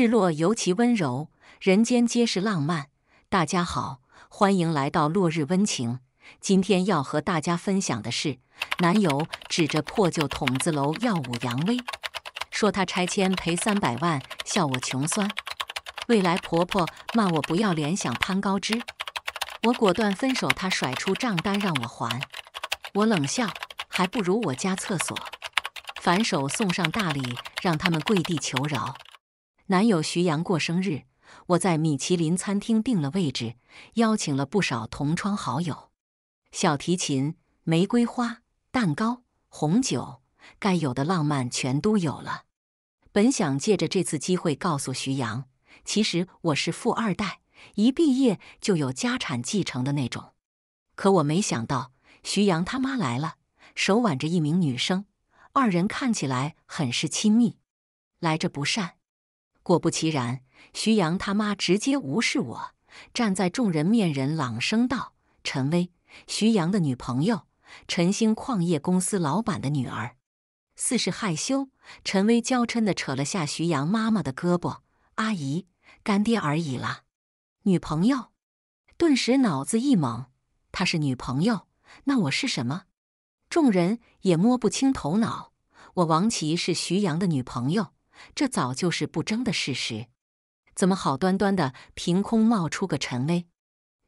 日落尤其温柔，人间皆是浪漫。大家好，欢迎来到落日温情。今天要和大家分享的是，男友指着破旧筒子楼耀武扬威，说他拆迁赔三百万，笑我穷酸。未来婆婆骂我不要脸想攀高枝，我果断分手，他甩出账单让我还。我冷笑，还不如我家厕所。反手送上大礼，让他们跪地求饶。男友徐阳过生日，我在米其林餐厅订了位置，邀请了不少同窗好友。小提琴、玫瑰花、蛋糕、红酒，该有的浪漫全都有了。本想借着这次机会告诉徐阳，其实我是富二代，一毕业就有家产继承的那种。可我没想到，徐阳他妈来了，手挽着一名女生，二人看起来很是亲密，来者不善。果不其然，徐阳他妈直接无视我，站在众人面人朗声道：“陈薇，徐阳的女朋友，陈兴矿业公司老板的女儿。”似是害羞，陈薇娇嗔地扯了下徐阳妈妈的胳膊：“阿姨，干爹而已啦，女朋友。”顿时脑子一懵，她是女朋友，那我是什么？众人也摸不清头脑。我王琦是徐阳的女朋友。这早就是不争的事实，怎么好端端的凭空冒出个陈威？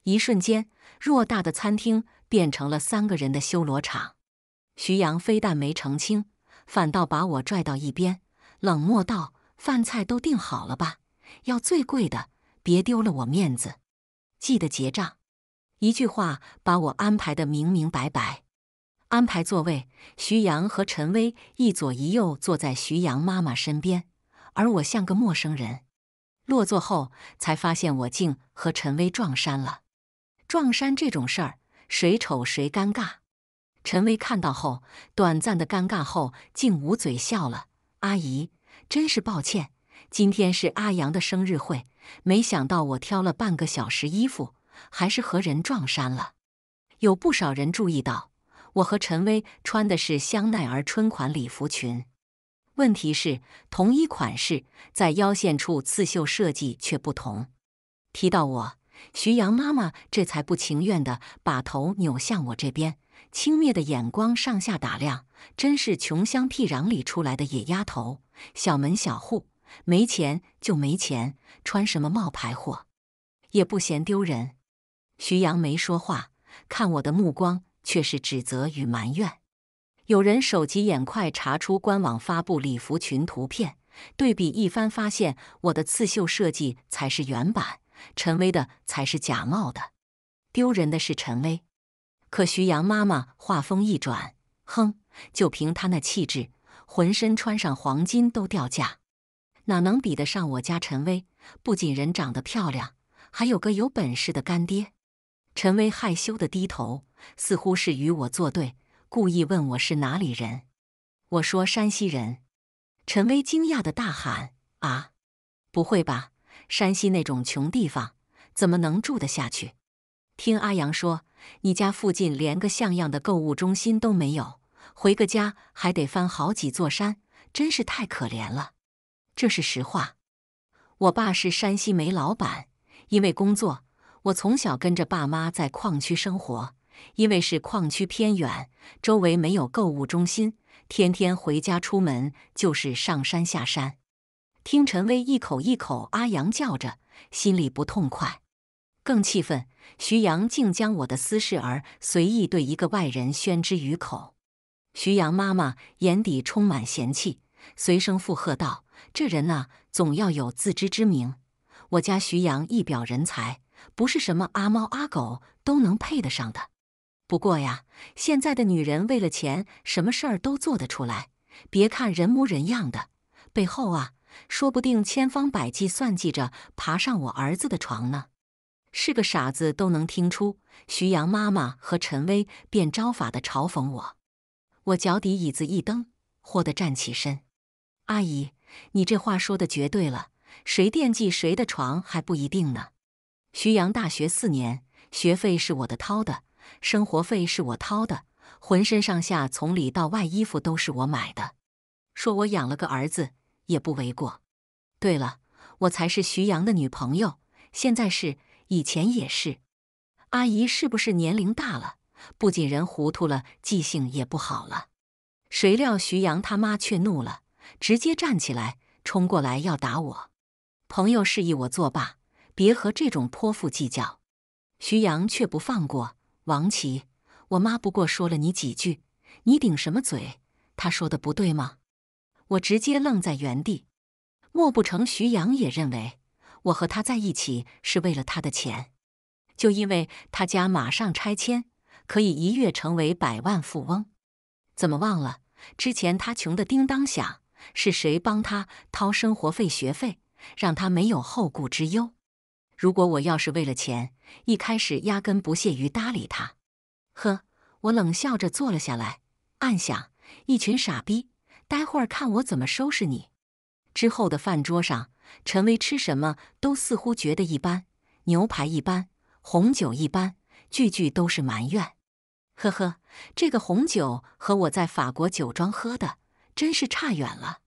一瞬间，偌大的餐厅变成了三个人的修罗场。徐阳非但没澄清，反倒把我拽到一边，冷漠道：“饭菜都订好了吧？要最贵的，别丢了我面子。记得结账。”一句话把我安排的明明白白。安排座位，徐阳和陈薇一左一右坐在徐阳妈妈身边，而我像个陌生人。落座后才发现，我竟和陈薇撞衫了。撞衫这种事儿，谁丑谁尴尬。陈薇看到后，短暂的尴尬后，竟捂嘴笑了。阿姨，真是抱歉，今天是阿阳的生日会，没想到我挑了半个小时衣服，还是和人撞衫了。有不少人注意到。我和陈薇穿的是香奈儿春款礼服裙，问题是同一款式在腰线处刺绣设计却不同。提到我，徐阳妈妈这才不情愿地把头扭向我这边，轻蔑的眼光上下打量，真是穷乡僻壤里出来的野丫头，小门小户，没钱就没钱，穿什么冒牌货，也不嫌丢人。徐阳没说话，看我的目光。却是指责与埋怨。有人手疾眼快查出官网发布礼服裙图片，对比一番，发现我的刺绣设计才是原版，陈薇的才是假冒的。丢人的是陈薇，可徐阳妈妈话锋一转：“哼，就凭她那气质，浑身穿上黄金都掉价，哪能比得上我家陈薇？不仅人长得漂亮，还有个有本事的干爹。”陈威害羞的低头，似乎是与我作对，故意问我是哪里人。我说山西人。陈威惊讶的大喊：“啊，不会吧？山西那种穷地方怎么能住得下去？”听阿阳说，你家附近连个像样的购物中心都没有，回个家还得翻好几座山，真是太可怜了。这是实话。我爸是山西煤老板，因为工作。我从小跟着爸妈在矿区生活，因为是矿区偏远，周围没有购物中心，天天回家出门就是上山下山。听陈威一口一口阿阳叫着，心里不痛快，更气愤。徐阳竟将我的私事儿随意对一个外人宣之于口。徐阳妈妈眼底充满嫌弃，随声附和道：“这人呐，总要有自知之明。我家徐阳一表人才。”不是什么阿猫阿狗都能配得上的。不过呀，现在的女人为了钱，什么事儿都做得出来。别看人模人样的，背后啊，说不定千方百计算计着爬上我儿子的床呢。是个傻子都能听出，徐阳妈妈和陈薇便招法的嘲讽我。我脚底椅子一蹬，豁的站起身。阿姨，你这话说的绝对了，谁惦记谁的床还不一定呢。徐阳大学四年，学费是我的掏的，生活费是我掏的，浑身上下从里到外衣服都是我买的，说我养了个儿子也不为过。对了，我才是徐阳的女朋友，现在是，以前也是。阿姨是不是年龄大了，不仅人糊涂了，记性也不好了？谁料徐阳他妈却怒了，直接站起来冲过来要打我，朋友示意我作罢。别和这种泼妇计较，徐阳却不放过王琦。我妈不过说了你几句，你顶什么嘴？她说的不对吗？我直接愣在原地。莫不成徐阳也认为我和他在一起是为了他的钱？就因为他家马上拆迁，可以一跃成为百万富翁？怎么忘了之前他穷的叮当响，是谁帮他掏生活费、学费，让他没有后顾之忧？如果我要是为了钱，一开始压根不屑于搭理他。呵，我冷笑着坐了下来，暗想：一群傻逼，待会儿看我怎么收拾你。之后的饭桌上，陈威吃什么都似乎觉得一般，牛排一般，红酒一般，句句都是埋怨。呵呵，这个红酒和我在法国酒庄喝的真是差远了，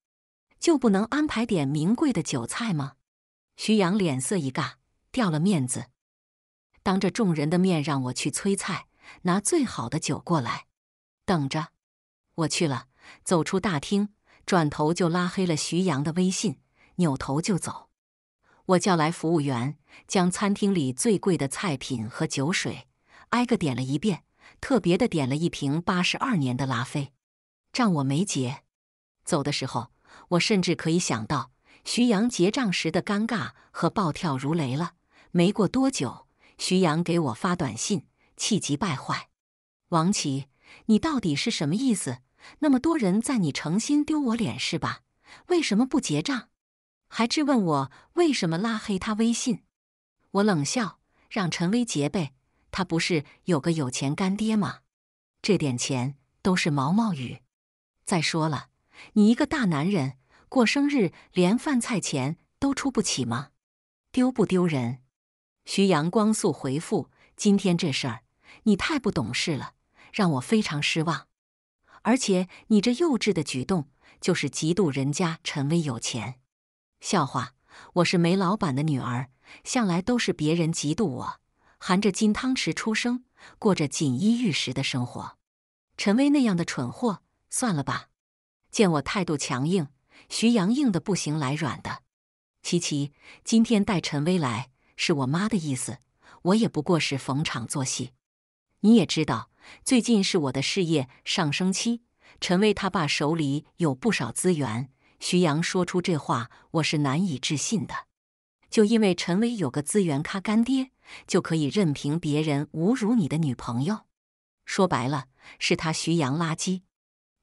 就不能安排点名贵的酒菜吗？徐阳脸色一尬。掉了面子，当着众人的面让我去催菜，拿最好的酒过来，等着。我去了，走出大厅，转头就拉黑了徐阳的微信，扭头就走。我叫来服务员，将餐厅里最贵的菜品和酒水挨个点了一遍，特别的点了一瓶八十二年的拉菲。账我没结，走的时候，我甚至可以想到徐阳结账时的尴尬和暴跳如雷了。没过多久，徐阳给我发短信，气急败坏：“王琦，你到底是什么意思？那么多人在，你诚心丢我脸是吧？为什么不结账？还质问我为什么拉黑他微信？”我冷笑：“让陈威结呗，他不是有个有钱干爹吗？这点钱都是毛毛雨。再说了，你一个大男人过生日，连饭菜钱都出不起吗？丢不丢人？”徐阳光速回复：“今天这事儿，你太不懂事了，让我非常失望。而且你这幼稚的举动，就是嫉妒人家陈威有钱。笑话，我是煤老板的女儿，向来都是别人嫉妒我，含着金汤匙出生，过着锦衣玉食的生活。陈威那样的蠢货，算了吧。”见我态度强硬，徐阳硬的不行来软的。琪琪，今天带陈威来。是我妈的意思，我也不过是逢场作戏。你也知道，最近是我的事业上升期。陈薇他爸手里有不少资源。徐阳说出这话，我是难以置信的。就因为陈薇有个资源咖干爹，就可以任凭别人侮辱你的女朋友？说白了，是他徐阳垃圾。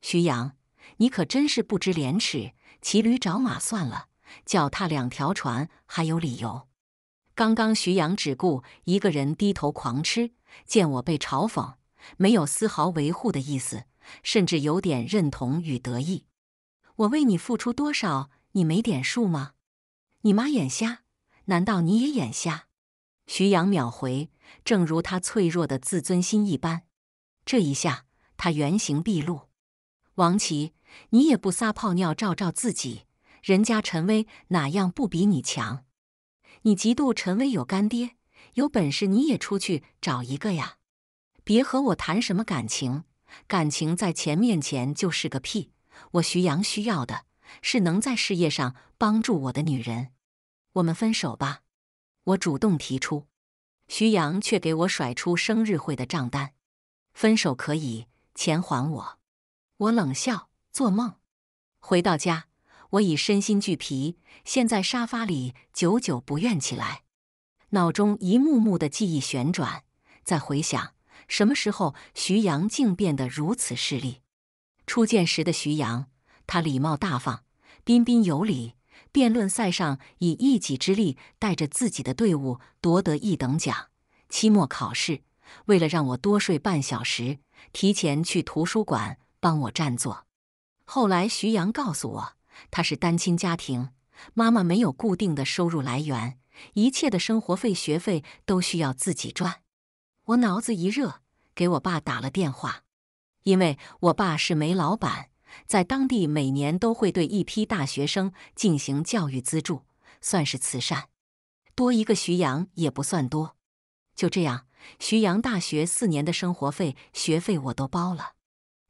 徐阳，你可真是不知廉耻，骑驴找马算了，脚踏两条船还有理由。刚刚徐阳只顾一个人低头狂吃，见我被嘲讽，没有丝毫维护的意思，甚至有点认同与得意。我为你付出多少，你没点数吗？你妈眼瞎，难道你也眼瞎？徐阳秒回，正如他脆弱的自尊心一般。这一下，他原形毕露。王琦，你也不撒泡尿照照自己，人家陈威哪样不比你强？你嫉妒陈威有干爹，有本事你也出去找一个呀！别和我谈什么感情，感情在钱面，前就是个屁。我徐阳需要的是能在事业上帮助我的女人。我们分手吧。我主动提出，徐阳却给我甩出生日会的账单。分手可以，钱还我。我冷笑，做梦。回到家。我已身心俱疲，陷在沙发里，久久不愿起来。脑中一幕幕的记忆旋转，在回想什么时候，徐阳竟变得如此势利。初见时的徐阳，他礼貌大方，彬彬有礼。辩论赛上，以一己之力带着自己的队伍夺得一等奖。期末考试，为了让我多睡半小时，提前去图书馆帮我占座。后来，徐阳告诉我。他是单亲家庭，妈妈没有固定的收入来源，一切的生活费、学费都需要自己赚。我脑子一热，给我爸打了电话，因为我爸是煤老板，在当地每年都会对一批大学生进行教育资助，算是慈善。多一个徐阳也不算多。就这样，徐阳大学四年的生活费、学费我都包了。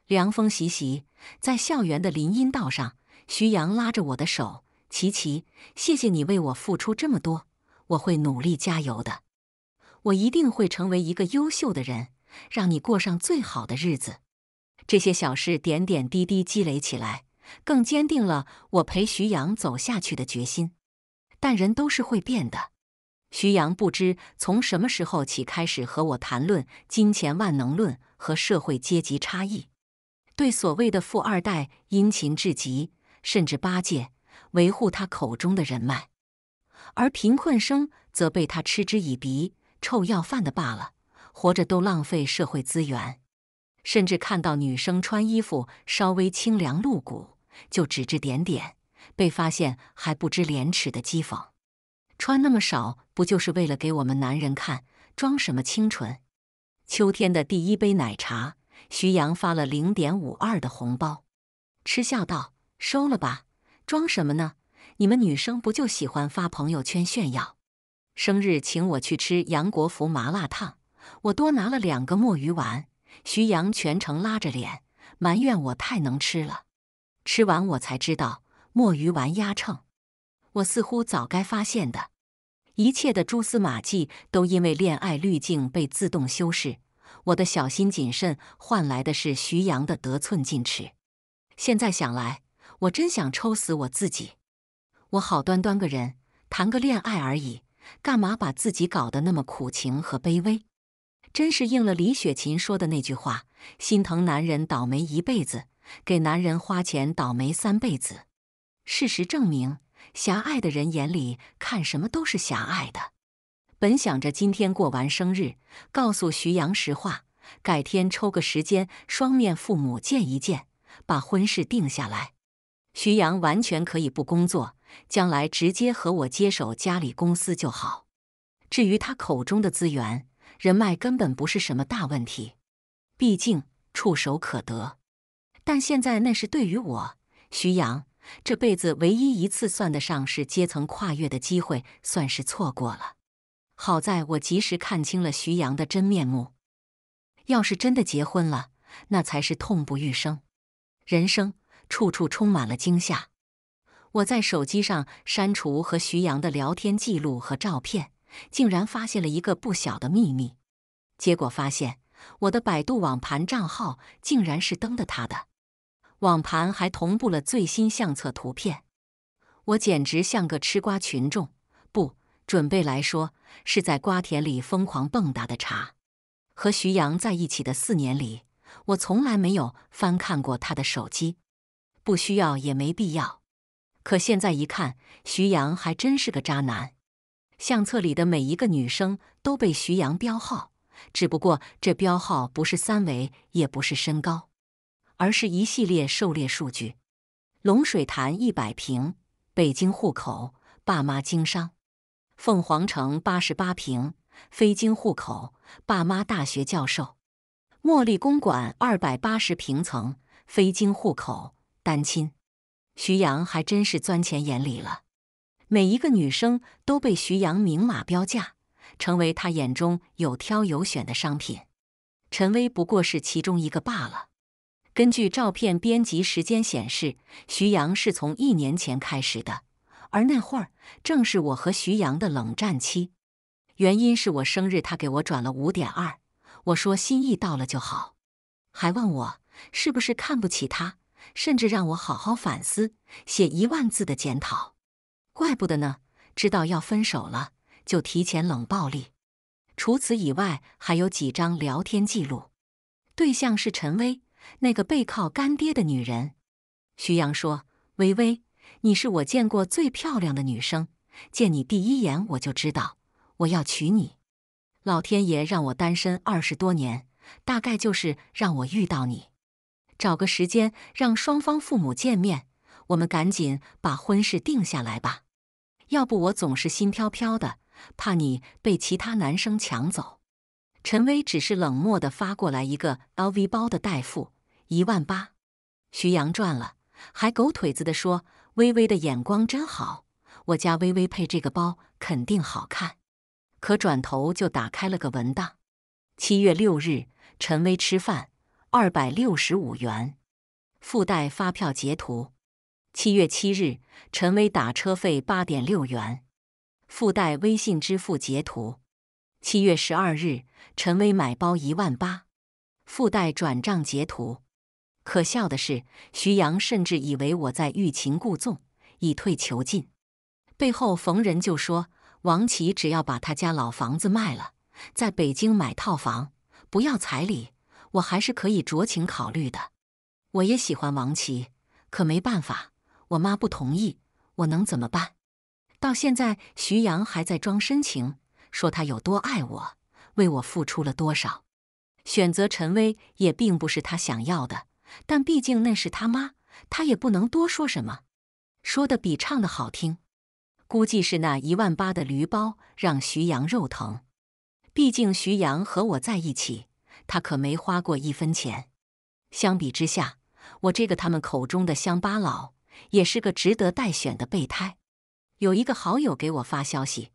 凉风习习，在校园的林荫道上。徐阳拉着我的手，琪琪，谢谢你为我付出这么多，我会努力加油的，我一定会成为一个优秀的人，让你过上最好的日子。这些小事点点滴滴积累起来，更坚定了我陪徐阳走下去的决心。但人都是会变的，徐阳不知从什么时候起开始和我谈论金钱万能论和社会阶级差异，对所谓的富二代殷勤至极。甚至八戒维护他口中的人脉，而贫困生则被他嗤之以鼻：“臭要饭的罢了，活着都浪费社会资源。”甚至看到女生穿衣服稍微清凉露骨，就指指点点，被发现还不知廉耻的讥讽：“穿那么少，不就是为了给我们男人看？装什么清纯？”秋天的第一杯奶茶，徐阳发了零点五二的红包，嗤笑道。收了吧，装什么呢？你们女生不就喜欢发朋友圈炫耀？生日请我去吃杨国福麻辣烫，我多拿了两个墨鱼丸。徐阳全程拉着脸，埋怨我太能吃了。吃完我才知道墨鱼丸压秤，我似乎早该发现的。一切的蛛丝马迹都因为恋爱滤镜被自动修饰，我的小心谨慎换来的是徐阳的得寸进尺。现在想来。我真想抽死我自己！我好端端个人，谈个恋爱而已，干嘛把自己搞得那么苦情和卑微？真是应了李雪琴说的那句话：心疼男人倒霉一辈子，给男人花钱倒霉三辈子。事实证明，狭隘的人眼里看什么都是狭隘的。本想着今天过完生日，告诉徐阳实话，改天抽个时间双面父母见一见，把婚事定下来。徐阳完全可以不工作，将来直接和我接手家里公司就好。至于他口中的资源人脉，根本不是什么大问题，毕竟触手可得。但现在那是对于我，徐阳这辈子唯一一次算得上是阶层跨越的机会，算是错过了。好在我及时看清了徐阳的真面目。要是真的结婚了，那才是痛不欲生，人生。处处充满了惊吓。我在手机上删除和徐阳的聊天记录和照片，竟然发现了一个不小的秘密。结果发现，我的百度网盘账号竟然是登的他的，网盘还同步了最新相册图片。我简直像个吃瓜群众，不准备来说，是在瓜田里疯狂蹦跶的茶。和徐阳在一起的四年里，我从来没有翻看过他的手机。不需要也没必要，可现在一看，徐阳还真是个渣男。相册里的每一个女生都被徐阳标号，只不过这标号不是三围，也不是身高，而是一系列狩猎数据：龙水潭一百平，北京户口，爸妈经商；凤凰城八十八平，非京户口，爸妈大学教授；茉莉公馆二百八十平层，非京户口。单亲，徐阳还真是钻钱眼里了。每一个女生都被徐阳明码标价，成为他眼中有挑有选的商品。陈薇不过是其中一个罢了。根据照片编辑时间显示，徐阳是从一年前开始的，而那会儿正是我和徐阳的冷战期。原因是我生日，他给我转了五点二，我说心意到了就好，还问我是不是看不起他。甚至让我好好反思，写一万字的检讨。怪不得呢，知道要分手了就提前冷暴力。除此以外，还有几张聊天记录，对象是陈薇，那个背靠干爹的女人。徐阳说：“薇薇，你是我见过最漂亮的女生，见你第一眼我就知道我要娶你。老天爷让我单身二十多年，大概就是让我遇到你。”找个时间让双方父母见面，我们赶紧把婚事定下来吧。要不我总是心飘飘的，怕你被其他男生抢走。陈威只是冷漠的发过来一个 LV 包的代付一万八，徐阳赚了，还狗腿子的说：“微微的眼光真好，我家微微配这个包肯定好看。”可转头就打开了个文档。七月六日，陈威吃饭。二百六十五元，附带发票截图。七月七日，陈威打车费八点六元，附带微信支付截图。七月十二日，陈威买包一万八，附带转账截图。可笑的是，徐阳甚至以为我在欲擒故纵，以退求进。背后逢人就说：“王琦只要把他家老房子卖了，在北京买套房，不要彩礼。”我还是可以酌情考虑的。我也喜欢王琦，可没办法，我妈不同意，我能怎么办？到现在，徐阳还在装深情，说他有多爱我，为我付出了多少。选择陈薇也并不是他想要的，但毕竟那是他妈，他也不能多说什么。说的比唱的好听，估计是那一万八的驴包让徐阳肉疼。毕竟徐阳和我在一起。他可没花过一分钱，相比之下，我这个他们口中的乡巴佬也是个值得待选的备胎。有一个好友给我发消息，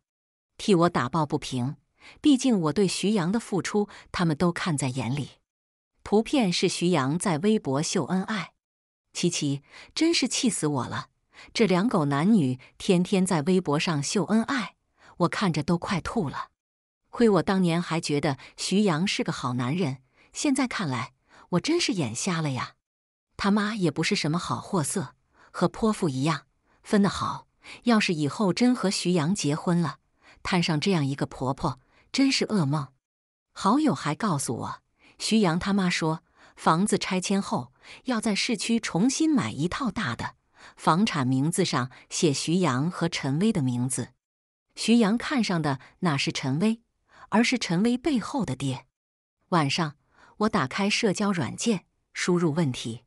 替我打抱不平。毕竟我对徐阳的付出，他们都看在眼里。图片是徐阳在微博秀恩爱，琪琪真是气死我了！这两狗男女天天在微博上秀恩爱，我看着都快吐了。亏我当年还觉得徐阳是个好男人，现在看来我真是眼瞎了呀！他妈也不是什么好货色，和泼妇一样。分得好，要是以后真和徐阳结婚了，摊上这样一个婆婆，真是噩梦。好友还告诉我，徐阳他妈说，房子拆迁后要在市区重新买一套大的，房产名字上写徐阳和陈威的名字。徐阳看上的哪是陈威？而是陈威背后的爹。晚上，我打开社交软件，输入问题：“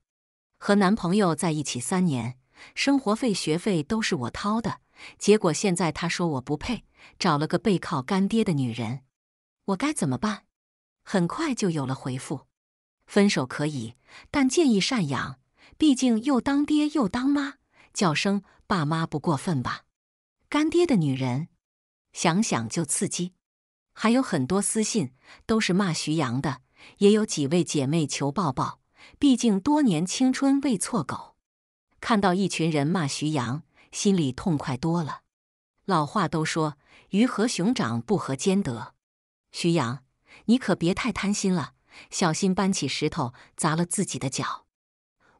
和男朋友在一起三年，生活费、学费都是我掏的，结果现在他说我不配，找了个背靠干爹的女人，我该怎么办？”很快就有了回复：“分手可以，但建议赡养，毕竟又当爹又当妈，叫声爸妈不过分吧？”干爹的女人，想想就刺激。还有很多私信都是骂徐阳的，也有几位姐妹求抱抱。毕竟多年青春喂错狗，看到一群人骂徐阳，心里痛快多了。老话都说鱼和熊掌不可兼得，徐阳，你可别太贪心了，小心搬起石头砸了自己的脚。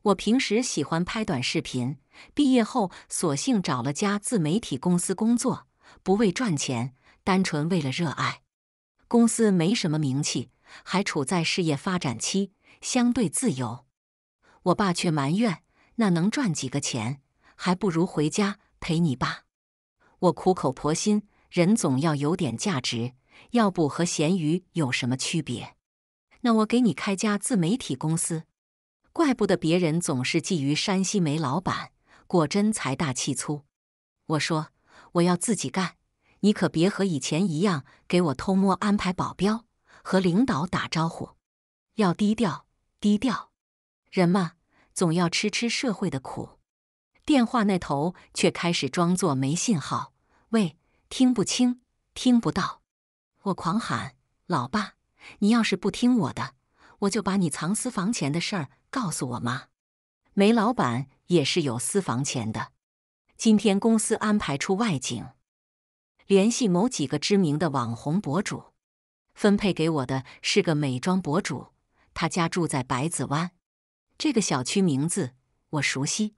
我平时喜欢拍短视频，毕业后索性找了家自媒体公司工作，不为赚钱。单纯为了热爱，公司没什么名气，还处在事业发展期，相对自由。我爸却埋怨：“那能赚几个钱？还不如回家陪你爸。”我苦口婆心：“人总要有点价值，要不和咸鱼有什么区别？”那我给你开家自媒体公司，怪不得别人总是觊觎山西煤老板，果真财大气粗。我说：“我要自己干。”你可别和以前一样给我偷摸安排保镖和领导打招呼，要低调低调，人嘛总要吃吃社会的苦。电话那头却开始装作没信号，喂，听不清，听不到。我狂喊：“老爸，你要是不听我的，我就把你藏私房钱的事儿告诉我妈。煤老板也是有私房钱的。今天公司安排出外景。”联系某几个知名的网红博主，分配给我的是个美妆博主，他家住在百子湾，这个小区名字我熟悉。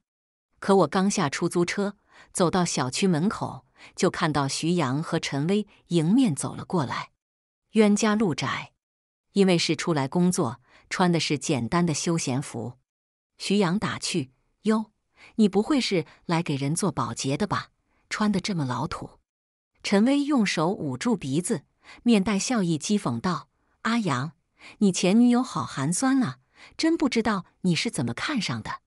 可我刚下出租车，走到小区门口，就看到徐阳和陈威迎面走了过来。冤家路窄，因为是出来工作，穿的是简单的休闲服。徐阳打趣：“哟，你不会是来给人做保洁的吧？穿得这么老土。”陈威用手捂住鼻子，面带笑意讥讽道：“阿阳，你前女友好寒酸啊，真不知道你是怎么看上的。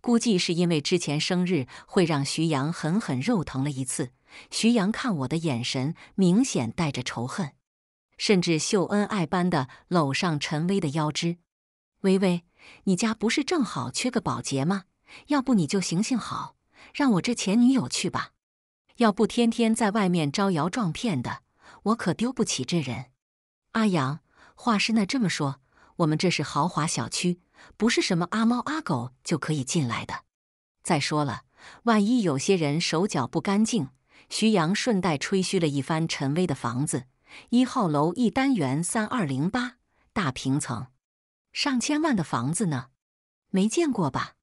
估计是因为之前生日会让徐阳狠狠肉疼了一次。”徐阳看我的眼神明显带着仇恨，甚至秀恩爱般的搂上陈威的腰肢：“薇薇，你家不是正好缺个保洁吗？要不你就行行好，让我这前女友去吧。”要不天天在外面招摇撞骗的，我可丢不起这人。阿阳，话是那这么说，我们这是豪华小区，不是什么阿猫阿狗就可以进来的。再说了，万一有些人手脚不干净……徐阳顺带吹嘘了一番陈威的房子：一号楼一单元三二零八，大平层，上千万的房子呢，没见过吧？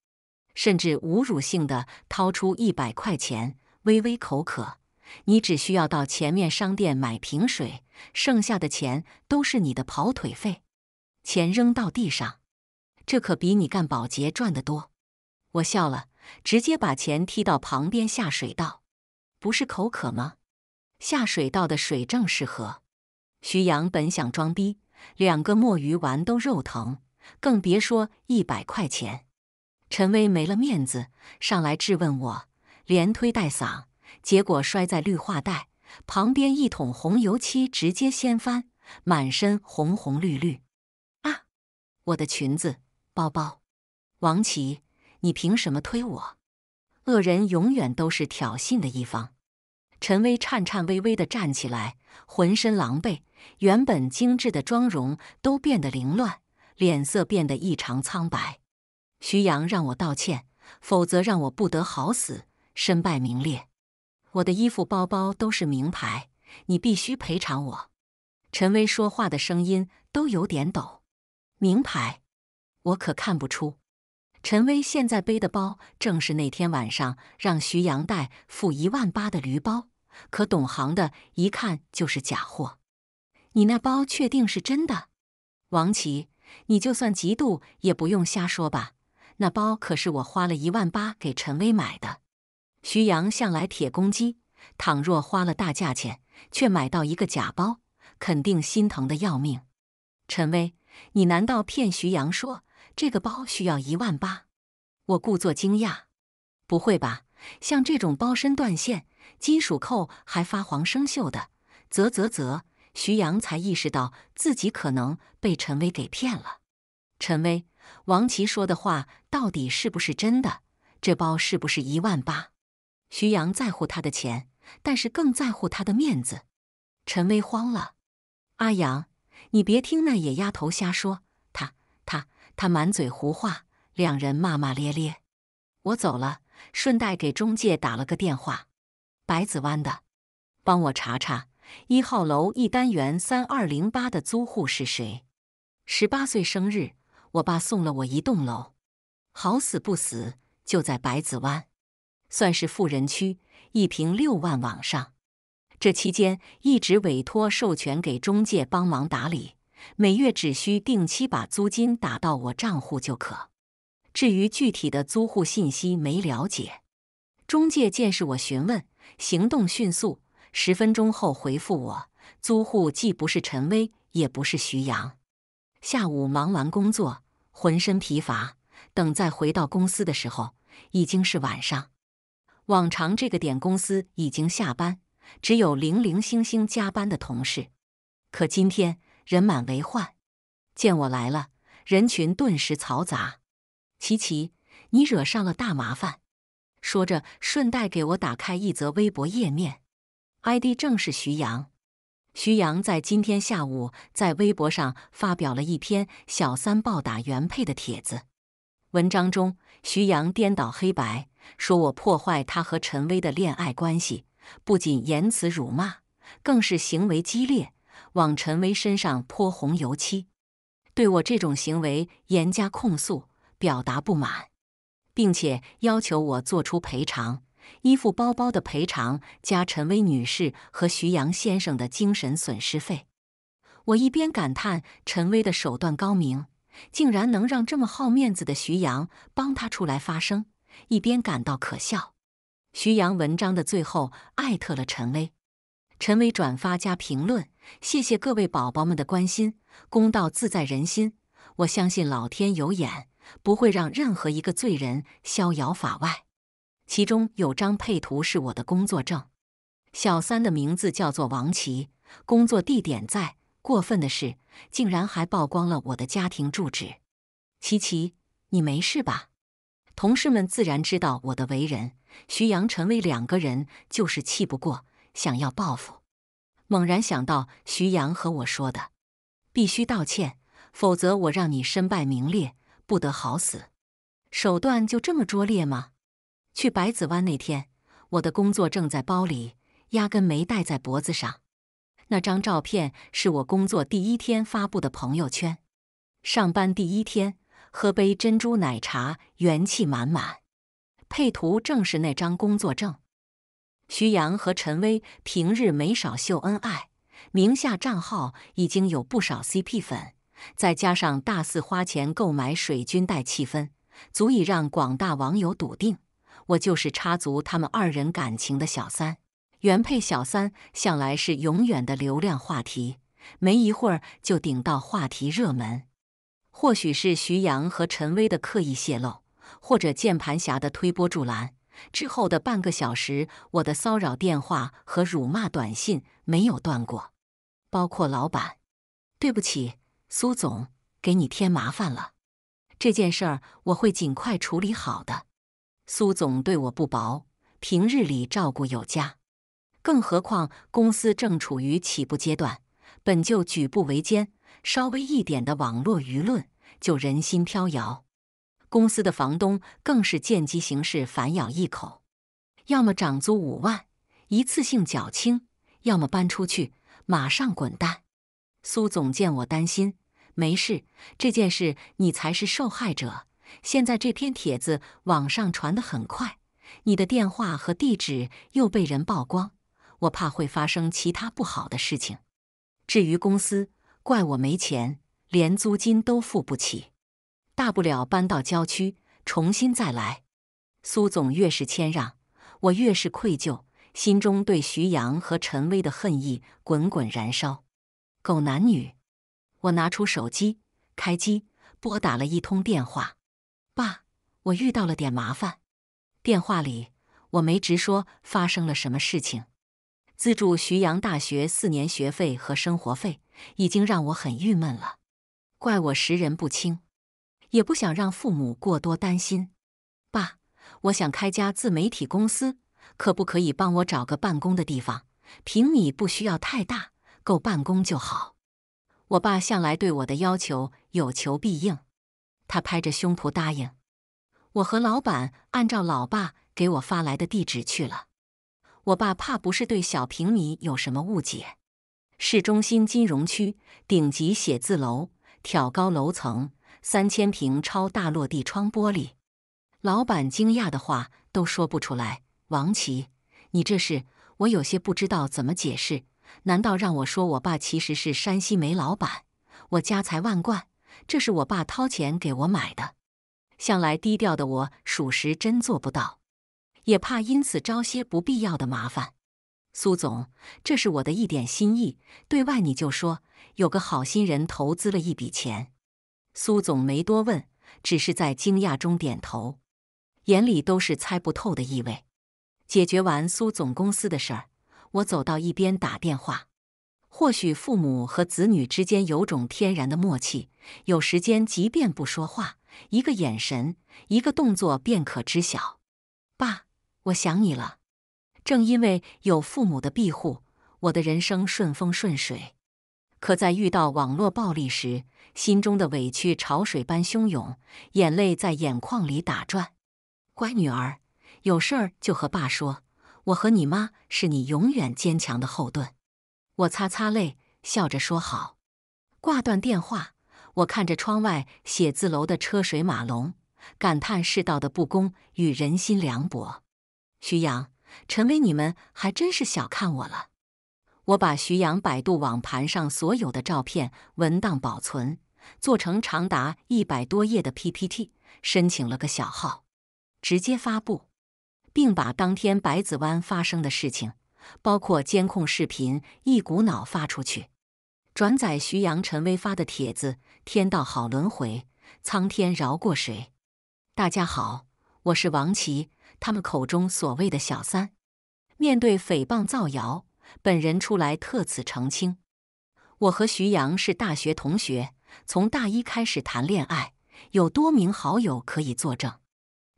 甚至侮辱性的掏出一百块钱。微微口渴，你只需要到前面商店买瓶水，剩下的钱都是你的跑腿费。钱扔到地上，这可比你干保洁赚得多。我笑了，直接把钱踢到旁边下水道。不是口渴吗？下水道的水正适合。徐阳本想装逼，两个墨鱼丸都肉疼，更别说一百块钱。陈威没了面子，上来质问我。连推带搡，结果摔在绿化带旁边，一桶红油漆直接掀翻，满身红红绿绿。啊！我的裙子、包包，王琦，你凭什么推我？恶人永远都是挑衅的一方。陈薇颤颤巍巍地站起来，浑身狼狈，原本精致的妆容都变得凌乱，脸色变得异常苍白。徐阳让我道歉，否则让我不得好死。身败名裂，我的衣服包包都是名牌，你必须赔偿我。陈薇说话的声音都有点抖。名牌，我可看不出。陈薇现在背的包正是那天晚上让徐阳带付一万八的驴包，可懂行的一看就是假货。你那包确定是真的？王琦，你就算嫉妒也不用瞎说吧。那包可是我花了一万八给陈薇买的。徐阳向来铁公鸡，倘若花了大价钱却买到一个假包，肯定心疼的要命。陈威，你难道骗徐阳说这个包需要一万八？我故作惊讶：“不会吧？像这种包身断线、金属扣还发黄生锈的，啧啧啧。”徐阳才意识到自己可能被陈威给骗了。陈威，王琦说的话到底是不是真的？这包是不是一万八？徐阳在乎他的钱，但是更在乎他的面子。陈薇慌了：“阿阳，你别听那野丫头瞎说，她、她、她满嘴胡话。”两人骂骂咧咧。我走了，顺带给中介打了个电话，白子湾的，帮我查查一号楼一单元三二零八的租户是谁。十八岁生日，我爸送了我一栋楼，好死不死就在白子湾。算是富人区，一平六万往上。这期间一直委托授权给中介帮忙打理，每月只需定期把租金打到我账户就可。至于具体的租户信息没了解。中介见是我询问，行动迅速，十分钟后回复我：租户既不是陈威，也不是徐阳。下午忙完工作，浑身疲乏。等再回到公司的时候，已经是晚上。往常这个点公司已经下班，只有零零星星加班的同事。可今天人满为患，见我来了，人群顿时嘈杂。琪琪，你惹上了大麻烦！说着，顺带给我打开一则微博页面，ID 正是徐阳。徐阳在今天下午在微博上发表了一篇小三暴打原配的帖子。文章中，徐阳颠倒黑白。说我破坏他和陈薇的恋爱关系，不仅言辞辱骂，更是行为激烈，往陈薇身上泼红油漆，对我这种行为严加控诉，表达不满，并且要求我做出赔偿，衣服包包的赔偿加陈薇女士和徐阳先生的精神损失费。我一边感叹陈薇的手段高明，竟然能让这么好面子的徐阳帮他出来发声。一边感到可笑，徐阳文章的最后艾特了陈薇，陈薇转发加评论，谢谢各位宝宝们的关心，公道自在人心，我相信老天有眼，不会让任何一个罪人逍遥法外。其中有张配图是我的工作证，小三的名字叫做王琦，工作地点在，过分的是竟然还曝光了我的家庭住址。琪琪，你没事吧？同事们自然知道我的为人，徐阳、陈威两个人就是气不过，想要报复。猛然想到徐阳和我说的：“必须道歉，否则我让你身败名裂，不得好死。”手段就这么拙劣吗？去百子湾那天，我的工作证在包里，压根没戴在脖子上。那张照片是我工作第一天发布的朋友圈，上班第一天。喝杯珍珠奶茶，元气满满。配图正是那张工作证。徐阳和陈薇平日没少秀恩爱，名下账号已经有不少 CP 粉，再加上大肆花钱购买水军带气氛，足以让广大网友笃定：我就是插足他们二人感情的小三。原配小三向来是永远的流量话题，没一会儿就顶到话题热门。或许是徐阳和陈威的刻意泄露，或者键盘侠的推波助澜。之后的半个小时，我的骚扰电话和辱骂短信没有断过，包括老板。对不起，苏总，给你添麻烦了。这件事儿我会尽快处理好的。苏总对我不薄，平日里照顾有加，更何况公司正处于起步阶段，本就举步维艰。稍微一点的网络舆论就人心飘摇，公司的房东更是见机行事反咬一口，要么涨租五万一次性缴清，要么搬出去马上滚蛋。苏总见我担心，没事，这件事你才是受害者。现在这篇帖子网上传得很快，你的电话和地址又被人曝光，我怕会发生其他不好的事情。至于公司。怪我没钱，连租金都付不起。大不了搬到郊区，重新再来。苏总越是谦让，我越是愧疚，心中对徐阳和陈威的恨意滚滚燃烧。狗男女！我拿出手机，开机，拨打了一通电话。爸，我遇到了点麻烦。电话里我没直说发生了什么事情，资助徐阳大学四年学费和生活费。已经让我很郁闷了，怪我识人不清，也不想让父母过多担心。爸，我想开家自媒体公司，可不可以帮我找个办公的地方？平米不需要太大，够办公就好。我爸向来对我的要求有求必应，他拍着胸脯答应。我和老板按照老爸给我发来的地址去了。我爸怕不是对小平米有什么误解。市中心金融区顶级写字楼，挑高楼层，三千平超大落地窗玻璃。老板惊讶的话都说不出来。王琦，你这是我有些不知道怎么解释。难道让我说我爸其实是山西煤老板？我家财万贯，这是我爸掏钱给我买的。向来低调的我，属实真做不到，也怕因此招些不必要的麻烦。苏总，这是我的一点心意，对外你就说有个好心人投资了一笔钱。苏总没多问，只是在惊讶中点头，眼里都是猜不透的意味。解决完苏总公司的事儿，我走到一边打电话。或许父母和子女之间有种天然的默契，有时间即便不说话，一个眼神，一个动作便可知晓。爸，我想你了。正因为有父母的庇护，我的人生顺风顺水。可在遇到网络暴力时，心中的委屈潮水般汹涌，眼泪在眼眶里打转。乖女儿，有事儿就和爸说，我和你妈是你永远坚强的后盾。我擦擦泪，笑着说好，挂断电话。我看着窗外写字楼的车水马龙，感叹世道的不公与人心凉薄。徐阳。陈威，你们还真是小看我了。我把徐阳百度网盘上所有的照片、文档保存，做成长达一百多页的 PPT，申请了个小号，直接发布，并把当天百子湾发生的事情，包括监控视频，一股脑发出去。转载徐阳、陈威发的帖子：“天道好轮回，苍天饶过谁。”大家好，我是王琦。他们口中所谓的小三，面对诽谤造谣，本人出来特此澄清：我和徐阳是大学同学，从大一开始谈恋爱，有多名好友可以作证。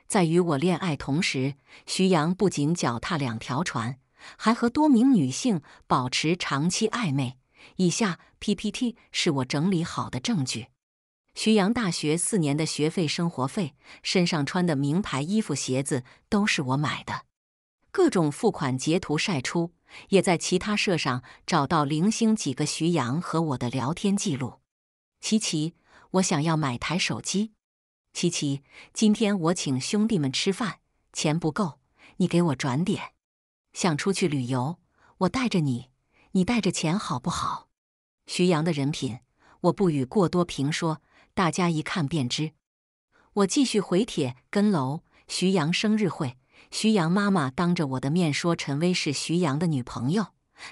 在与我恋爱同时，徐阳不仅脚踏两条船，还和多名女性保持长期暧昧。以下 PPT 是我整理好的证据。徐阳大学四年的学费、生活费，身上穿的名牌衣服、鞋子都是我买的，各种付款截图晒出，也在其他社上找到零星几个徐阳和我的聊天记录。琪琪，我想要买台手机。琪琪，今天我请兄弟们吃饭，钱不够，你给我转点。想出去旅游，我带着你，你带着钱好不好？徐阳的人品，我不予过多评说。大家一看便知。我继续回帖跟楼。徐阳生日会，徐阳妈妈当着我的面说陈薇是徐阳的女朋友，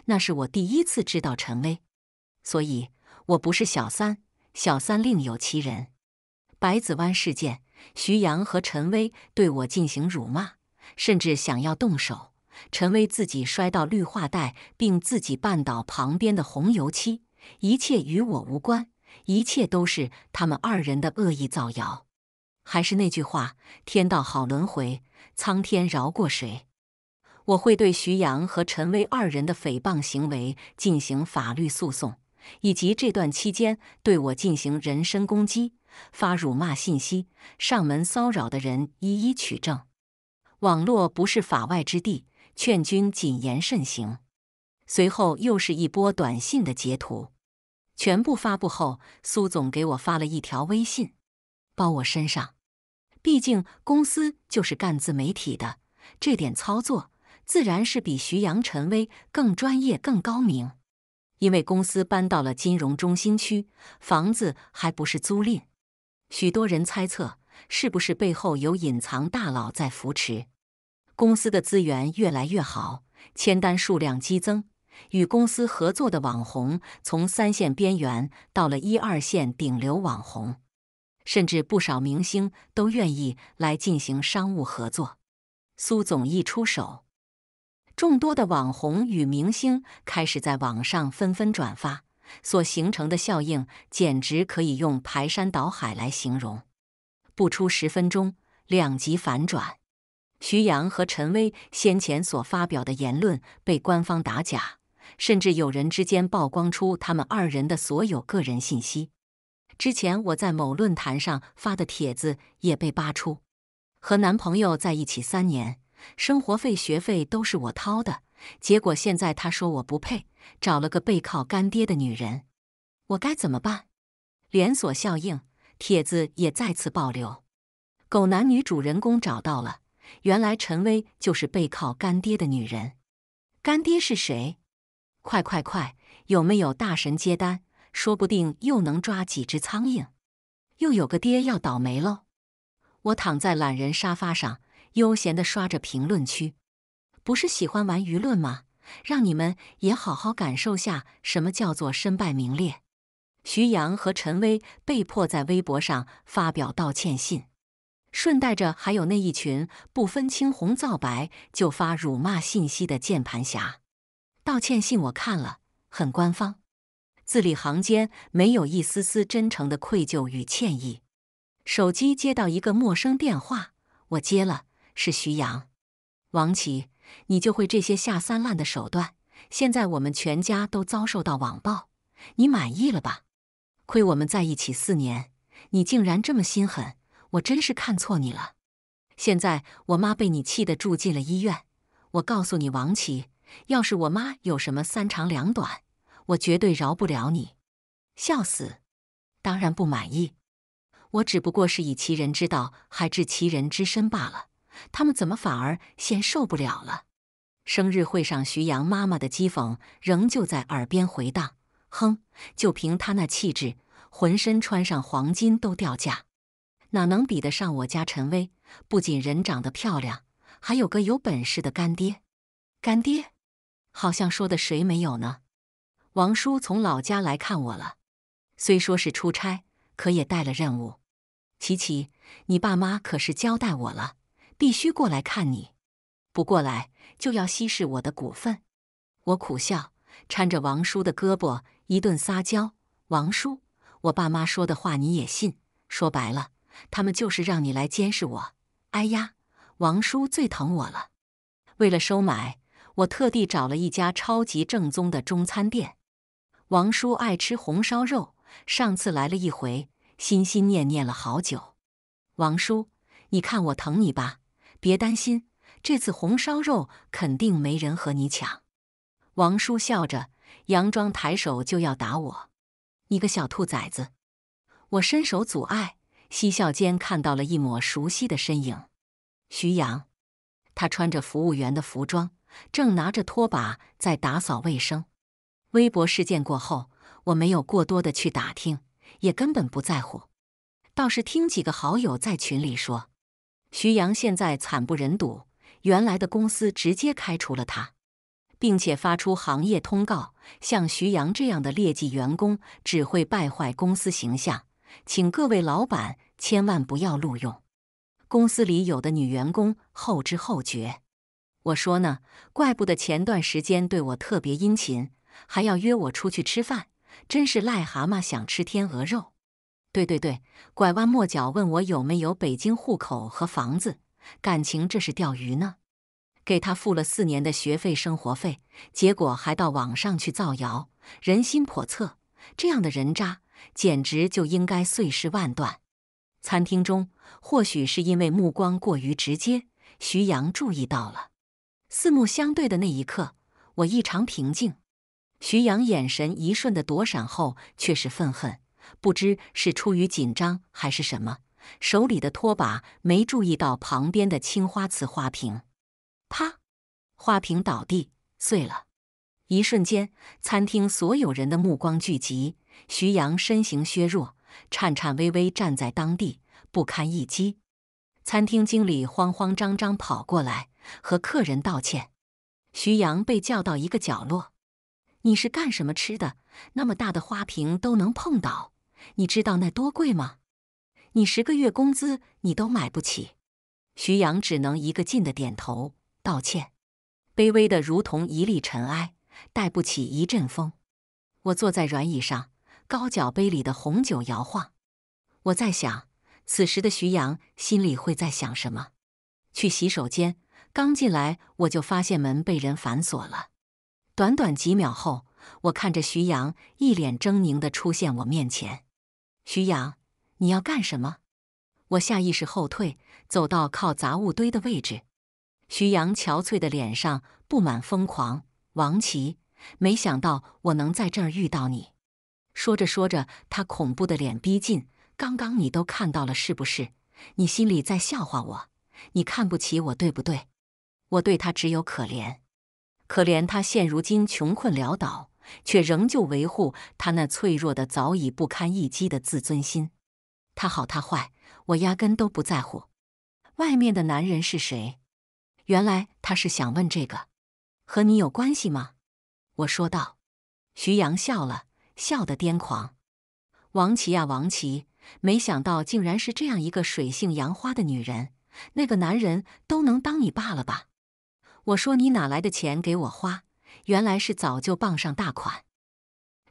那是我第一次知道陈薇，所以我不是小三，小三另有其人。百子湾事件，徐阳和陈薇对我进行辱骂，甚至想要动手。陈薇自己摔到绿化带，并自己绊倒旁边的红油漆，一切与我无关。一切都是他们二人的恶意造谣。还是那句话，天道好轮回，苍天饶过谁？我会对徐阳和陈威二人的诽谤行为进行法律诉讼，以及这段期间对我进行人身攻击、发辱骂信息、上门骚扰的人一一取证。网络不是法外之地，劝君谨言慎行。随后又是一波短信的截图。全部发布后，苏总给我发了一条微信，包我身上。毕竟公司就是干自媒体的，这点操作自然是比徐阳、陈威更专业、更高明。因为公司搬到了金融中心区，房子还不是租赁。许多人猜测，是不是背后有隐藏大佬在扶持？公司的资源越来越好，签单数量激增。与公司合作的网红从三线边缘到了一二线顶流网红，甚至不少明星都愿意来进行商务合作。苏总一出手，众多的网红与明星开始在网上纷纷转发，所形成的效应简直可以用排山倒海来形容。不出十分钟，两极反转，徐阳和陈薇先前所发表的言论被官方打假。甚至有人之间曝光出他们二人的所有个人信息。之前我在某论坛上发的帖子也被扒出。和男朋友在一起三年，生活费、学费都是我掏的，结果现在他说我不配，找了个背靠干爹的女人，我该怎么办？连锁效应，帖子也再次爆流。狗男女主人公找到了，原来陈薇就是背靠干爹的女人，干爹是谁？快快快！有没有大神接单？说不定又能抓几只苍蝇，又有个爹要倒霉喽！我躺在懒人沙发上，悠闲地刷着评论区。不是喜欢玩舆论吗？让你们也好好感受下什么叫做身败名裂。徐阳和陈薇被迫在微博上发表道歉信，顺带着还有那一群不分青红皂白就发辱骂信息的键盘侠。道歉信我看了，很官方，字里行间没有一丝丝真诚的愧疚与歉意。手机接到一个陌生电话，我接了，是徐阳。王琦，你就会这些下三滥的手段！现在我们全家都遭受到网暴，你满意了吧？亏我们在一起四年，你竟然这么心狠，我真是看错你了。现在我妈被你气得住进了医院，我告诉你，王琦。要是我妈有什么三长两短，我绝对饶不了你！笑死，当然不满意。我只不过是以其人之道还治其人之身罢了。他们怎么反而先受不了了？生日会上，徐阳妈妈的讥讽仍旧在耳边回荡。哼，就凭他那气质，浑身穿上黄金都掉价，哪能比得上我家陈薇？不仅人长得漂亮，还有个有本事的干爹，干爹。好像说的谁没有呢？王叔从老家来看我了，虽说是出差，可也带了任务。琪琪，你爸妈可是交代我了，必须过来看你，不过来就要稀释我的股份。我苦笑，搀着王叔的胳膊一顿撒娇。王叔，我爸妈说的话你也信？说白了，他们就是让你来监视我。哎呀，王叔最疼我了，为了收买。我特地找了一家超级正宗的中餐店。王叔爱吃红烧肉，上次来了一回，心心念念了好久。王叔，你看我疼你吧，别担心，这次红烧肉肯定没人和你抢。王叔笑着，佯装抬手就要打我，你个小兔崽子！我伸手阻碍，嬉笑间看到了一抹熟悉的身影——徐阳。他穿着服务员的服装。正拿着拖把在打扫卫生。微博事件过后，我没有过多的去打听，也根本不在乎。倒是听几个好友在群里说，徐阳现在惨不忍睹，原来的公司直接开除了他，并且发出行业通告：像徐阳这样的劣迹员工只会败坏公司形象，请各位老板千万不要录用。公司里有的女员工后知后觉。我说呢，怪不得前段时间对我特别殷勤，还要约我出去吃饭，真是癞蛤蟆想吃天鹅肉。对对对，拐弯抹角问我有没有北京户口和房子，感情这是钓鱼呢。给他付了四年的学费、生活费，结果还到网上去造谣，人心叵测，这样的人渣简直就应该碎尸万段。餐厅中，或许是因为目光过于直接，徐阳注意到了。四目相对的那一刻，我异常平静。徐阳眼神一瞬的躲闪后，却是愤恨，不知是出于紧张还是什么，手里的拖把没注意到旁边的青花瓷花瓶，啪，花瓶倒地碎了。一瞬间，餐厅所有人的目光聚集，徐阳身形削弱，颤颤巍巍站在当地，不堪一击。餐厅经理慌慌张张跑过来。和客人道歉，徐阳被叫到一个角落。你是干什么吃的？那么大的花瓶都能碰倒，你知道那多贵吗？你十个月工资你都买不起。徐阳只能一个劲的点头道歉，卑微的如同一粒尘埃，带不起一阵风。我坐在软椅上，高脚杯里的红酒摇晃。我在想，此时的徐阳心里会在想什么？去洗手间。刚进来，我就发现门被人反锁了。短短几秒后，我看着徐阳一脸狰狞的出现我面前。徐阳，你要干什么？我下意识后退，走到靠杂物堆的位置。徐阳憔悴的脸上布满疯狂。王琦，没想到我能在这儿遇到你。说着说着，他恐怖的脸逼近。刚刚你都看到了是不是？你心里在笑话我，你看不起我对不对？我对他只有可怜，可怜他现如今穷困潦倒，却仍旧维护他那脆弱的、早已不堪一击的自尊心。他好，他坏，我压根都不在乎。外面的男人是谁？原来他是想问这个，和你有关系吗？我说道。徐阳笑了笑得癫狂。王琦啊，王琦，没想到竟然是这样一个水性杨花的女人，那个男人都能当你爸了吧？我说你哪来的钱给我花？原来是早就傍上大款，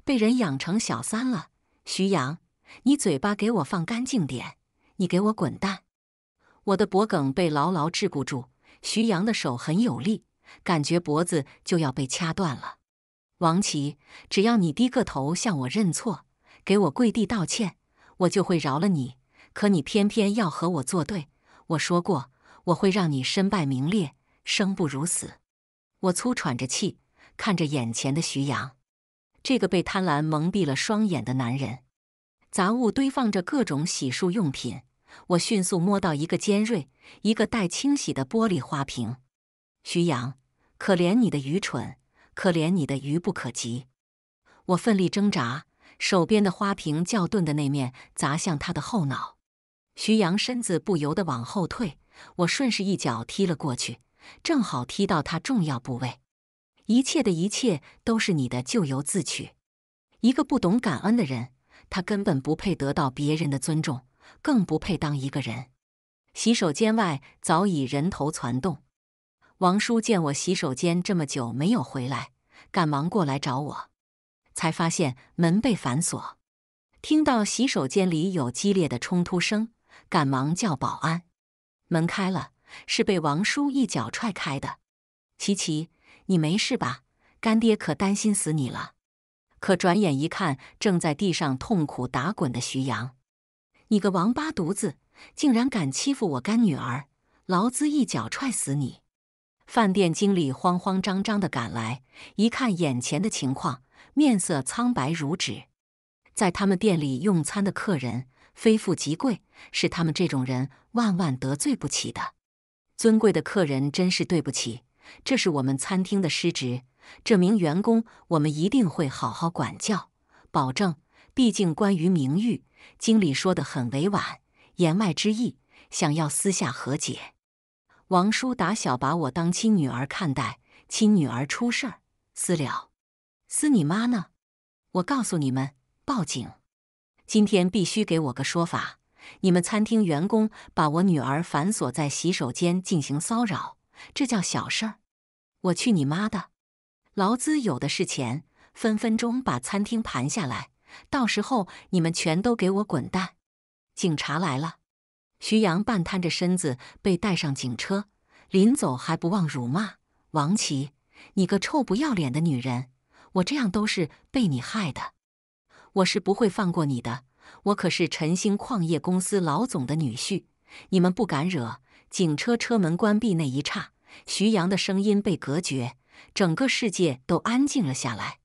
被人养成小三了。徐阳，你嘴巴给我放干净点，你给我滚蛋！我的脖梗被牢牢桎梏住，徐阳的手很有力，感觉脖子就要被掐断了。王琦，只要你低个头向我认错，给我跪地道歉，我就会饶了你。可你偏偏要和我作对，我说过我会让你身败名裂。生不如死，我粗喘着气，看着眼前的徐阳，这个被贪婪蒙蔽了双眼的男人。杂物堆放着各种洗漱用品，我迅速摸到一个尖锐、一个待清洗的玻璃花瓶。徐阳，可怜你的愚蠢，可怜你的愚不可及！我奋力挣扎，手边的花瓶较钝的那面砸向他的后脑。徐阳身子不由得往后退，我顺势一脚踢了过去。正好踢到他重要部位，一切的一切都是你的咎由自取。一个不懂感恩的人，他根本不配得到别人的尊重，更不配当一个人。洗手间外早已人头攒动。王叔见我洗手间这么久没有回来，赶忙过来找我，才发现门被反锁。听到洗手间里有激烈的冲突声，赶忙叫保安。门开了。是被王叔一脚踹开的，琪琪，你没事吧？干爹可担心死你了。可转眼一看，正在地上痛苦打滚的徐阳，你个王八犊子，竟然敢欺负我干女儿！劳资一脚踹死你！饭店经理慌慌张张地赶来，一看眼前的情况，面色苍白如纸。在他们店里用餐的客人，非富即贵，是他们这种人万万得罪不起的。尊贵的客人，真是对不起，这是我们餐厅的失职。这名员工，我们一定会好好管教，保证。毕竟关于名誉，经理说得很委婉，言外之意想要私下和解。王叔打小把我当亲女儿看待，亲女儿出事儿，私了？私你妈呢？我告诉你们，报警！今天必须给我个说法。你们餐厅员工把我女儿反锁在洗手间进行骚扰，这叫小事儿？我去你妈的！劳资有的是钱，分分钟把餐厅盘下来。到时候你们全都给我滚蛋！警察来了，徐阳半瘫着身子被带上警车，临走还不忘辱骂王琦：“你个臭不要脸的女人，我这样都是被你害的，我是不会放过你的。”我可是晨星矿业公司老总的女婿，你们不敢惹。警车车门关闭那一刹，徐阳的声音被隔绝，整个世界都安静了下来。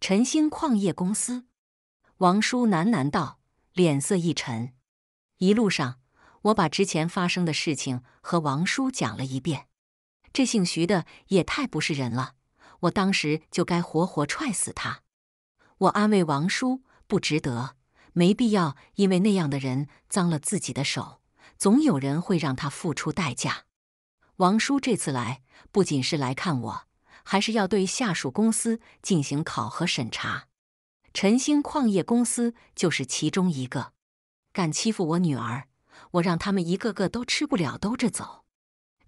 晨星矿业公司，王叔喃喃道，脸色一沉。一路上，我把之前发生的事情和王叔讲了一遍。这姓徐的也太不是人了，我当时就该活活踹死他。我安慰王叔，不值得。没必要，因为那样的人脏了自己的手，总有人会让他付出代价。王叔这次来，不仅是来看我，还是要对下属公司进行考核审查。晨星矿业公司就是其中一个。敢欺负我女儿，我让他们一个个都吃不了兜着走。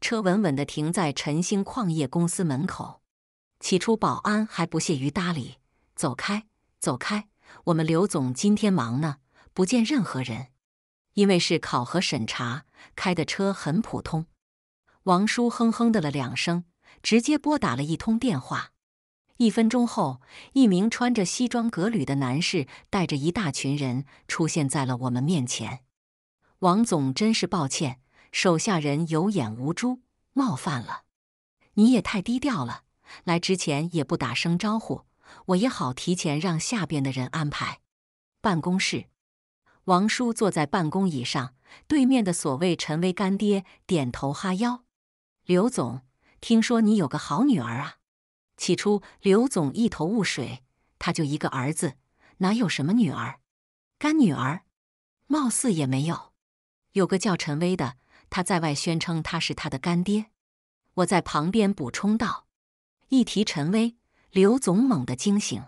车稳稳的停在晨星矿业公司门口，起初保安还不屑于搭理，走开，走开。我们刘总今天忙呢，不见任何人，因为是考核审查，开的车很普通。王叔哼哼的了两声，直接拨打了一通电话。一分钟后，一名穿着西装革履的男士带着一大群人出现在了我们面前。王总真是抱歉，手下人有眼无珠，冒犯了。你也太低调了，来之前也不打声招呼。我也好提前让下边的人安排。办公室，王叔坐在办公椅上，对面的所谓陈威干爹点头哈腰。刘总，听说你有个好女儿啊？起初，刘总一头雾水，他就一个儿子，哪有什么女儿？干女儿？貌似也没有。有个叫陈威的，他在外宣称他是他的干爹。我在旁边补充道：“一提陈威。”刘总猛地惊醒，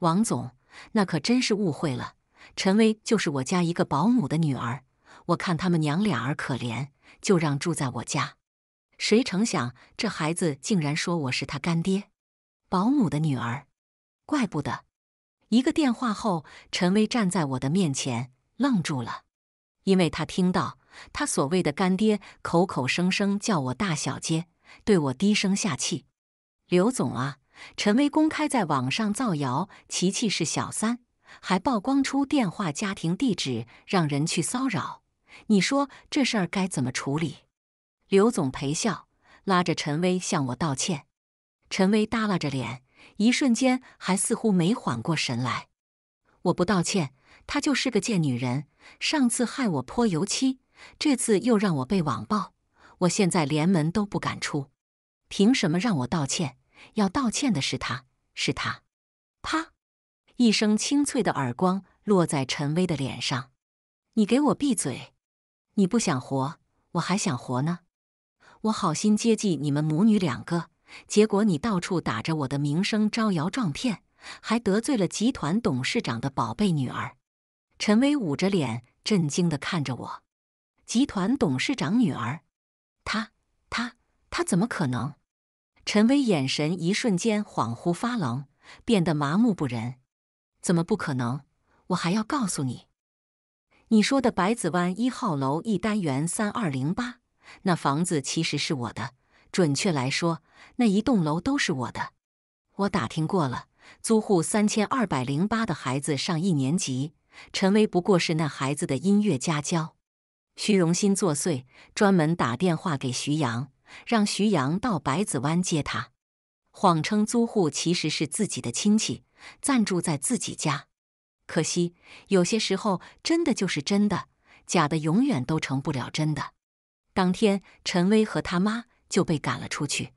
王总，那可真是误会了。陈薇就是我家一个保姆的女儿，我看他们娘俩儿可怜，就让住在我家。谁成想这孩子竟然说我是他干爹，保姆的女儿，怪不得。一个电话后，陈薇站在我的面前愣住了，因为他听到他所谓的干爹口口声声叫我大小姐，对我低声下气。刘总啊！陈薇公开在网上造谣琪琪是小三，还曝光出电话、家庭地址，让人去骚扰。你说这事儿该怎么处理？刘总陪笑，拉着陈薇向我道歉。陈薇耷拉着脸，一瞬间还似乎没缓过神来。我不道歉，她就是个贱女人。上次害我泼油漆，这次又让我被网暴，我现在连门都不敢出。凭什么让我道歉？要道歉的是他，是他。啪！一声清脆的耳光落在陈威的脸上。你给我闭嘴！你不想活，我还想活呢。我好心接济你们母女两个，结果你到处打着我的名声招摇撞骗，还得罪了集团董事长的宝贝女儿。陈威捂着脸，震惊的看着我。集团董事长女儿？他、他、他怎么可能？陈威眼神一瞬间恍惚发冷，变得麻木不仁。怎么不可能？我还要告诉你，你说的百子湾一号楼一单元三二零八那房子其实是我的。准确来说，那一栋楼都是我的。我打听过了，租户三千二百零八的孩子上一年级，陈威不过是那孩子的音乐家教。虚荣心作祟，专门打电话给徐阳。让徐阳到百子湾接他，谎称租户其实是自己的亲戚，暂住在自己家。可惜有些时候真的就是真的，假的永远都成不了真的。当天，陈威和他妈就被赶了出去。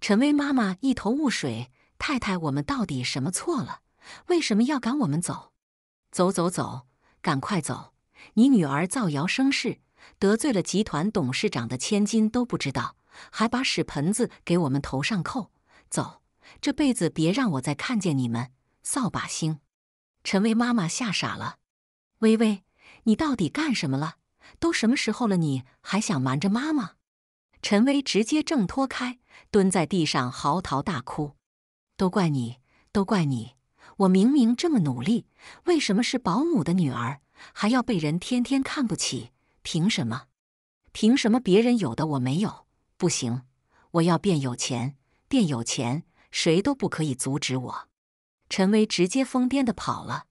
陈威妈妈一头雾水：“太太，我们到底什么错了？为什么要赶我们走？走走走，赶快走！你女儿造谣生事，得罪了集团董事长的千金都不知道。”还把屎盆子给我们头上扣，走，这辈子别让我再看见你们扫把星！陈薇妈妈吓傻了，薇薇，你到底干什么了？都什么时候了，你还想瞒着妈妈？陈薇直接挣脱开，蹲在地上嚎啕大哭，都怪你，都怪你！我明明这么努力，为什么是保姆的女儿，还要被人天天看不起？凭什么？凭什么别人有的我没有？不行，我要变有钱，变有钱，谁都不可以阻止我！陈威直接疯癫的跑了。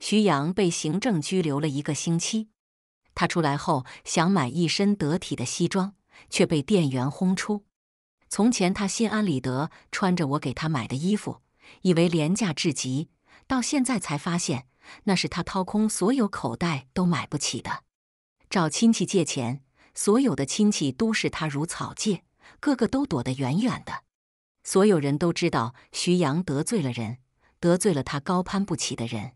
徐阳被行政拘留了一个星期，他出来后想买一身得体的西装，却被店员轰出。从前他心安理得穿着我给他买的衣服，以为廉价至极，到现在才发现那是他掏空所有口袋都买不起的。找亲戚借钱。所有的亲戚都视他如草芥，个个都躲得远远的。所有人都知道徐阳得罪了人，得罪了他高攀不起的人，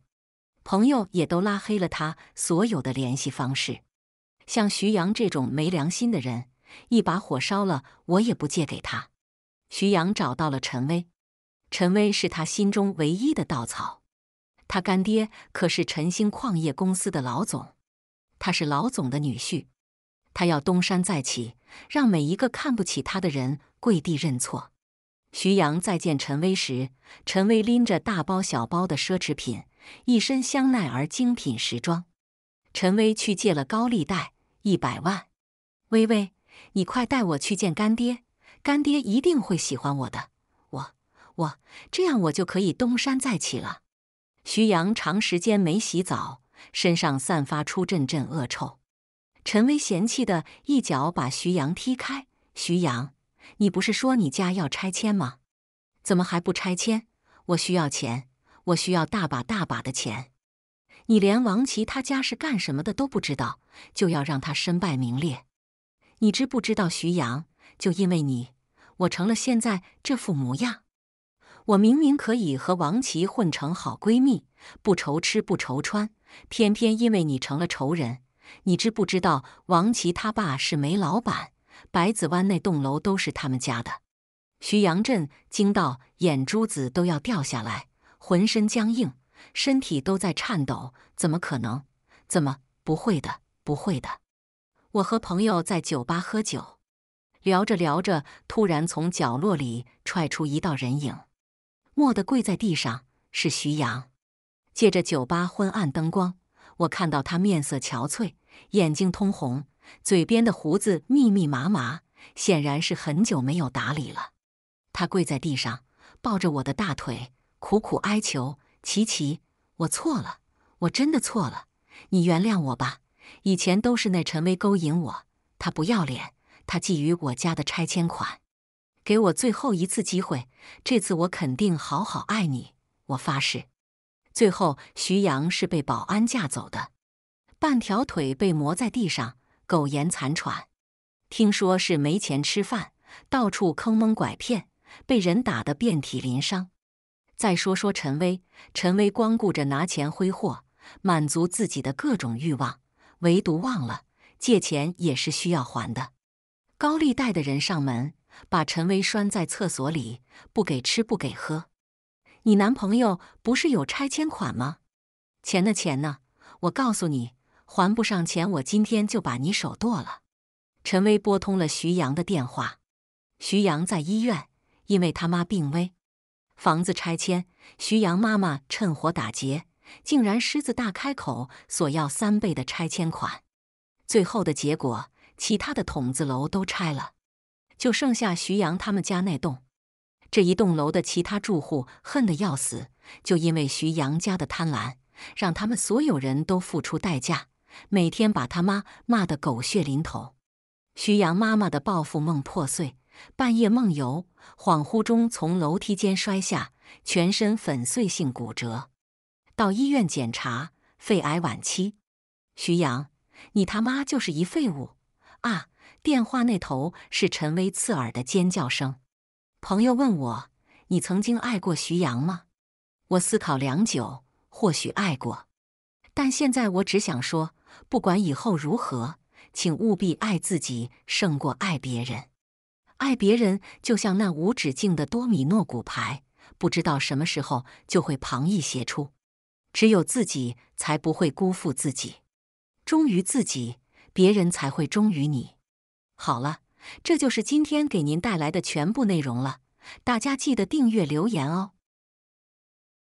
朋友也都拉黑了他所有的联系方式。像徐阳这种没良心的人，一把火烧了我也不借给他。徐阳找到了陈威，陈威是他心中唯一的稻草。他干爹可是晨星矿业公司的老总，他是老总的女婿。他要东山再起，让每一个看不起他的人跪地认错。徐阳再见陈威时，陈威拎着大包小包的奢侈品，一身香奈儿精品时装。陈威去借了高利贷一百万。微微，你快带我去见干爹，干爹一定会喜欢我的。我我这样我就可以东山再起了。徐阳长时间没洗澡，身上散发出阵阵恶臭。陈威嫌弃的一脚把徐阳踢开。徐阳，你不是说你家要拆迁吗？怎么还不拆迁？我需要钱，我需要大把大把的钱。你连王琦他家是干什么的都不知道，就要让他身败名裂。你知不知道，徐阳，就因为你，我成了现在这副模样。我明明可以和王琦混成好闺蜜，不愁吃不愁穿，偏偏因为你成了仇人。你知不知道，王琦他爸是煤老板，百子湾那栋楼都是他们家的。徐阳镇惊到眼珠子都要掉下来，浑身僵硬，身体都在颤抖。怎么可能？怎么不会的？不会的！我和朋友在酒吧喝酒，聊着聊着，突然从角落里踹出一道人影，蓦地跪在地上，是徐阳。借着酒吧昏暗灯光。我看到他面色憔悴，眼睛通红，嘴边的胡子密密麻麻，显然是很久没有打理了。他跪在地上，抱着我的大腿，苦苦哀求：“琪琪，我错了，我真的错了，你原谅我吧。以前都是那陈威勾引我，他不要脸，他觊觎我家的拆迁款。给我最后一次机会，这次我肯定好好爱你，我发誓。”最后，徐阳是被保安架走的，半条腿被磨在地上，苟延残喘。听说是没钱吃饭，到处坑蒙拐骗，被人打得遍体鳞伤。再说说陈威，陈威光顾着拿钱挥霍，满足自己的各种欲望，唯独忘了借钱也是需要还的。高利贷的人上门，把陈威拴在厕所里，不给吃，不给喝。你男朋友不是有拆迁款吗？钱的钱呢？我告诉你，还不上钱，我今天就把你手剁了！陈薇拨通了徐阳的电话，徐阳在医院，因为他妈病危，房子拆迁，徐阳妈妈趁火打劫，竟然狮子大开口索要三倍的拆迁款，最后的结果，其他的筒子楼都拆了，就剩下徐阳他们家那栋。这一栋楼的其他住户恨得要死，就因为徐阳家的贪婪，让他们所有人都付出代价。每天把他妈骂得狗血淋头。徐阳妈妈的报复梦破碎，半夜梦游，恍惚中从楼梯间摔下，全身粉碎性骨折。到医院检查，肺癌晚期。徐阳，你他妈就是一废物！啊！电话那头是陈威刺耳的尖叫声。朋友问我：“你曾经爱过徐阳吗？”我思考良久，或许爱过，但现在我只想说，不管以后如何，请务必爱自己胜过爱别人。爱别人就像那无止境的多米诺骨牌，不知道什么时候就会旁逸斜出。只有自己才不会辜负自己，忠于自己，别人才会忠于你。好了。这就是今天给您带来的全部内容了，大家记得订阅、留言哦。